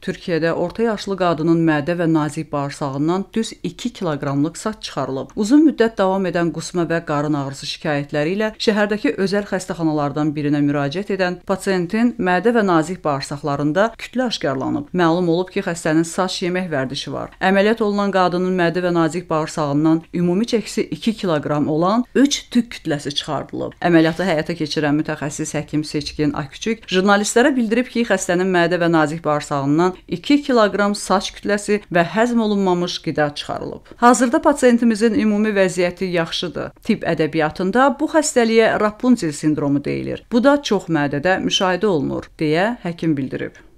Türkiyədə orta yaşlı qadının mədə və nazik bağırsağından düz 2 kiloqramlıq saç çıxarılıb. Uzun müddət davam edən qusma və qarın ağrısı şikayətləri ilə şəhərdəki özəl xəstəxanalardan birinə müraciət edən pasiyentin mədə və nazik bağırsaqlarında kütlə aşkarlanıb. Məlum olub ki, xəstənin saç yemək vərdişi var. Əməliyyat olunan qadının mədə və nazik bağırsağından ümumi çəkisi 2 kiloqram olan 3 tük kütləsi çıxarılıb. Əməliyyatı həyata keçirən mütəxəssis həkim Seçkin Aküçük jurnalistlərə bildirib ki, xəstənin mədə və nazik bağırsağından qurğusundan 2 kiloqram saç kütləsi və həzm olunmamış qida çıxarılıb. Hazırda pasiyentimizin ümumi vəziyyəti yaxşıdır. Tibb ədəbiyyatında bu xəstəliyə Rapunzel sindromu deyilir. Bu da çox mədədə müşahidə olunur, deyə həkim bildirib.